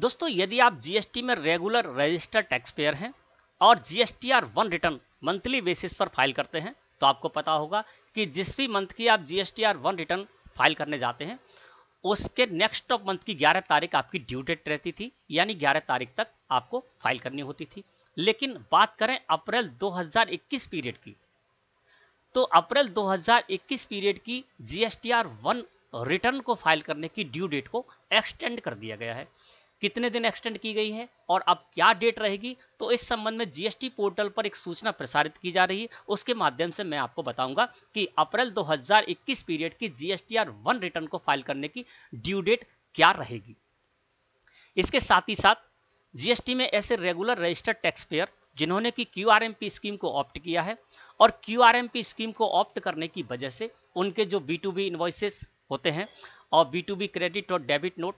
दोस्तों यदि आप जीएसटी में रेगुलर रजिस्टर्ड टैक्स पेयर हैं और GSTR one return monthly basis पर फाइल करते हैं तो आपको पता होगा कि जिस भी मंथ की आप जीएसटीआर वन रिटर्न फाइल करने जाते हैं उसके नेक्स्ट ऑफ मंथ की 11 तारीख आपकी ड्यू डेट रहती थी यानी 11 तारीख तक आपको फाइल करनी होती थी लेकिन बात करें अप्रैल 2021 पीरियड की तो अप्रैल 2021 पीरियड की जीएसटीआर वन रिटर्न को फाइल करने की ड्यू डेट को एक्सटेंड कर दिया गया है कितने दिन एक्सटेंड की गई है और अब क्या डेट रहेगी तो इस संबंध में जीएसटी पोर्टल पर एक सूचना प्रसारित की जा रही है उसके माध्यम से मैं आपको बताऊंगा कि अप्रैल 2021 पीरियड की जीएसटीआर वन रिटर्न को फाइल करने की ड्यू डेट क्या रहेगी इसके साथ ही साथ जीएसटी में ऐसे रेगुलर रजिस्टर्ड टैक्स पेयर जिन्होंने की क्यू स्कीम को ऑप्ट किया है और क्यू स्कीम को ऑप्ट करने की वजह से उनके जो बी टू होते हैं और बी टू बी क्रेडिट और डेबिट नोट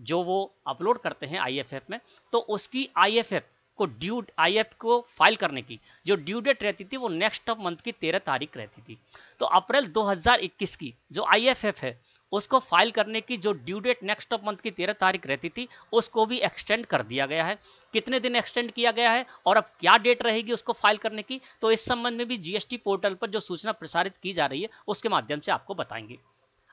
जो वो अपलोड करते हैं आईएफएफ में तो उसकी आईएफएफ को ड्यू आई को फाइल करने की जो ड्यू डेट रहती थी वो नेक्स्ट ऑफ मंथ की तेरह तारीख रहती थी तो अप्रैल 2021 की जो आई है उसको फाइल करने की जो due date next of month की तेरह तारीख रहती थी उसको भी एक्सटेंड कर दिया गया है कितने दिन एक्सटेंड किया गया है और अब क्या डेट रहेगी उसको फाइल करने की तो इस संबंध में भी जीएसटी पोर्टल पर जो सूचना प्रसारित की जा रही है उसके माध्यम से आपको बताएंगे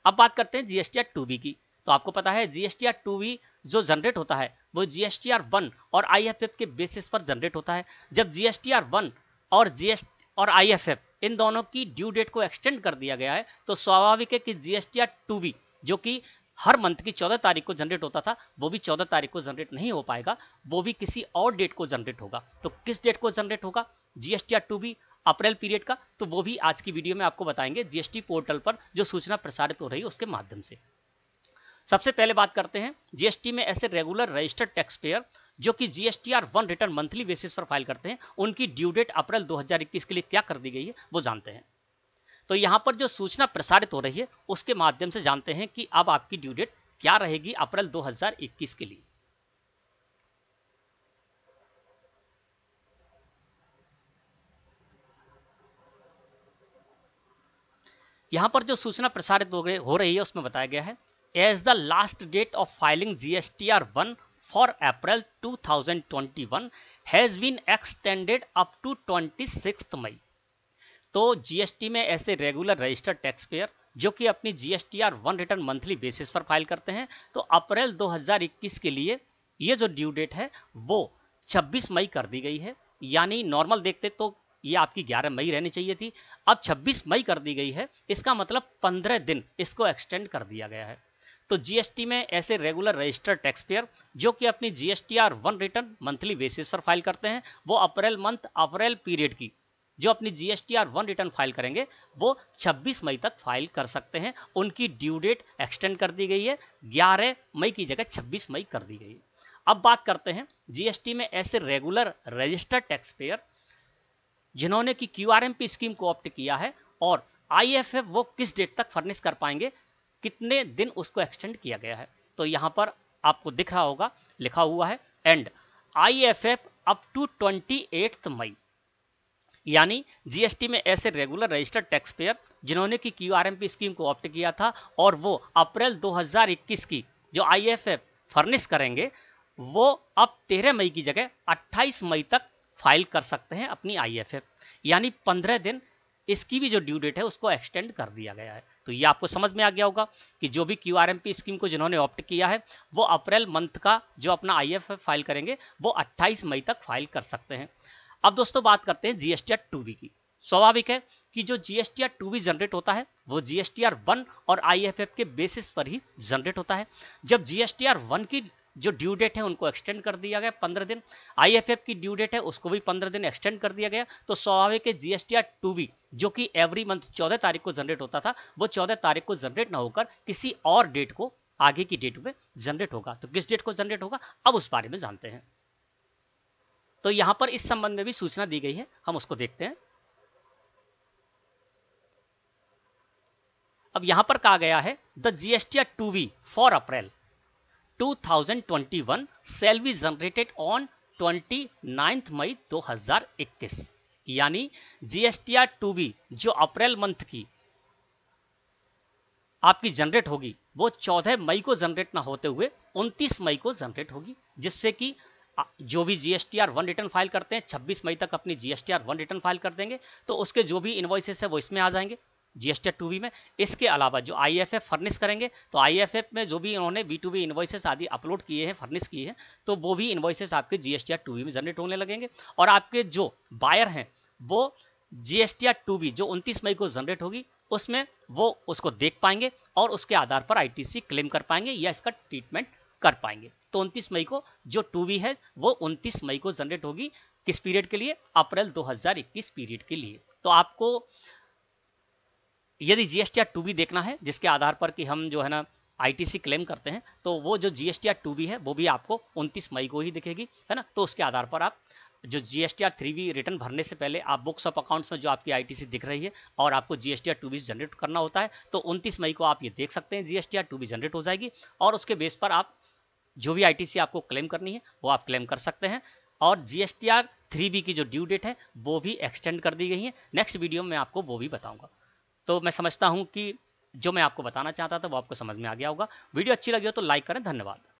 अब बात करते हैं जीएसटी एट टू बी की तो आपको पता है जीएसटीआर टू वी जो जनरेट होता है वो जीएसटीआर वन और आईएफएफ के बेसिस पर जनरेट होता है जब जीएसटीआर वन और जीएस और आईएफएफ इन दोनों की ड्यू डेट को एक्सटेंड कर दिया गया है तो स्वाभाविक है कि जीएसटीआर टू वी जो कि हर मंथ की चौदह तारीख को जनरेट होता था वो भी चौदह तारीख को जनरेट नहीं हो पाएगा वो भी किसी और डेट को जनरेट होगा तो किस डेट को जनरेट होगा जीएसटीआर टू भी अप्रैल पीरियड का तो वो भी आज की वीडियो में आपको बताएंगे जीएसटी पोर्टल पर जो सूचना प्रसारित हो रही है उसके माध्यम से सबसे पहले बात करते हैं जीएसटी में ऐसे रेगुलर रजिस्टर्ड टैक्स पेयर जो कि GSTR one return monthly basis पर फाइल करते हैं उनकी ड्यू डेट अप्रैल 2021 के लिए क्या कर दी गई है वो जानते हैं तो यहाँ पर जो सूचना प्रसारित हो रही है उसके माध्यम से जानते हैं कि अब आपकी ड्यू डेट क्या रहेगी अप्रैल 2021 के लिए यहां पर जो सूचना प्रसारित हो रही है उसमें बताया गया है as the last date of filing G S T R one for April two thousand twenty one has been extended up to twenty six May तो जी एस टी में ऐसे रेगुलर रजिस्टर्ड टैक्स पेयर जो कि अपनी G S T R one return monthly basis पर file करते हैं तो अप्रैल दो हजार इक्कीस के लिए ये जो ड्यू डेट है वो छब्बीस मई कर दी गई है यानी नॉर्मल देखते तो ये आपकी 11 मई रहनी चाहिए थी अब 26 मई कर दी गई है इसका मतलब 15 दिन इसको एक्सटेंड कर दिया गया है तो जीएसटी में ऐसे रेगुलर रजिस्टर्ड टैक्स पेयर जो कि अपनी GSTR one return monthly basis पर फाइल करते हैं वो अप्रैल मंथ अप्रैल पीरियड की जो अपनी जीएसटीआर वन रिटर्न फाइल करेंगे वो 26 मई तक फाइल कर सकते हैं उनकी ड्यू डेट एक्सटेंड कर दी गई है 11 मई की जगह 26 मई कर दी गई है अब बात करते हैं जीएसटी में ऐसे रेगुलर रजिस्टर्ड टैक्स पेयर जिन्होंने की क्यूआरएमपी स्कीम को ऑप्ट किया है और आईएफएफ वो किस डेट तक फर्निश कर पाएंगे कितने दिन उसको एक्सटेंड किया गया है तो यहाँ पर आपको दिख रहा होगा लिखा हुआ है and I F F up to twenty May यानी जीएसटी में ऐसे रेगुलर रजिस्टर्ड टैक्स पेयर जिन्होंने की क्यूआरएमपी स्कीम को ऑप्ट किया था और वो अप्रैल 2021 की जो आई एफ एफ फर्निश करेंगे वो अब 13 मई की जगह 28 मई तक फाइल कर सकते हैं अपनी आई एफ एफ यानी 15 दिन इसकी भी जो ड्यू डेट है उसको एक्सटेंड कर दिया गया है तो ये आपको समझ में आ गया होगा कि जो भी क्यू स्कीम को जिन्होंने ऑप्ट किया है वो अप्रैल मंथ का जो अपना आई फाइल करेंगे वो 28 मई तक फाइल कर सकते हैं अब दोस्तों बात करते हैं जीएसटी टू की स्वाभाविक है कि जो GST R two B generate होता है वो जीएसटी वन और आई के बेसिस पर ही जनरेट होता है जब जीएसटी वन की जो ड्यू डेट है उनको एक्सटेंड कर दिया गया पंद्रह दिन आईएफएफ की ड्यू डेट है उसको भी पंद्रह दिन एक्सटेंड कर दिया गया तो स्वाभाविक है जीएसटीआर टू बी जो कि एवरी मंथ चौदह तारीख को जनरेट होता था वो चौदह तारीख को जनरेट ना होकर किसी और डेट को आगे की डेट में जनरेट होगा तो किस डेट को जनरेट होगा अब उस बारे में जानते हैं तो यहां पर इस संबंध में भी सूचना दी गई है हम उसको देखते हैं अब यहां पर कहा गया है the GSTR two B for April 2021 salary generated on 29 May 2021 यानी जीएसटीआर टू बी जो अप्रैल मंथ की आपकी जनरेट होगी वो 14 मई को जनरेट ना होते हुए 29 मई को जनरेट होगी जिससे कि जो भी जीएसटीआर वन रिटर्न फाइल करते हैं 26 मई तक अपनी जीएसटीआर वन रिटर्न फाइल कर देंगे तो उसके जो भी इन्वॉइसेस है वो इसमें आ जाएंगे जीएसटी टू बी में इसके अलावा जो आई एफ एफ फर्निश करेंगे तो आई एफ एफ में जो भी इन्होंने बी टू बी इन्वॉइसेस आदि अपलोड किए हैं फर्निश किए हैं तो वो भी इन्वॉइसेस आपके जीएसटी टू बी में जनरेट होने लगेंगे और आपके जो बायर हैं वो जीएसटी टू बी जो 29 मई को जनरेट होगी उसमें वो उसको देख पाएंगे और उसके आधार पर आईटीसी क्लेम कर पाएंगे या इसका ट्रीटमेंट कर पाएंगे तो उनतीस मई को जो टू बी है वो उनतीस मई को जनरेट होगी किस पीरियड के लिए अप्रैल 2021 पीरियड के लिए तो आपको यदि जीएसटी टू बी देखना है जिसके आधार पर कि हम जो है ना आईटीसी क्लेम करते हैं तो वो जो जीएसटी आर टू बी है वो भी आपको 29 मई को ही दिखेगी है ना तो उसके आधार पर आप जो GST R three B return भरने से पहले आप बुक्स ऑफ अकाउंट्स में जो आपकी आईटीसी दिख रही है और आपको GST R two B generate करना होता है तो 29 मई को आप ये देख सकते हैं GST R two B generate हो जाएगी और उसके बेस पर आप जो भी आई आपको क्लेम करनी है वो आप क्लेम कर सकते हैं और जीएसटी आर थ्री बी की जो ड्यू डेट है वो भी एक्सटेंड कर दी गई है नेक्स्ट वीडियो में आपको वो भी बताऊंगा तो मैं समझता हूं कि जो मैं आपको बताना चाहता था वो आपको समझ में आ गया होगा वीडियो अच्छी लगी हो तो लाइक करें धन्यवाद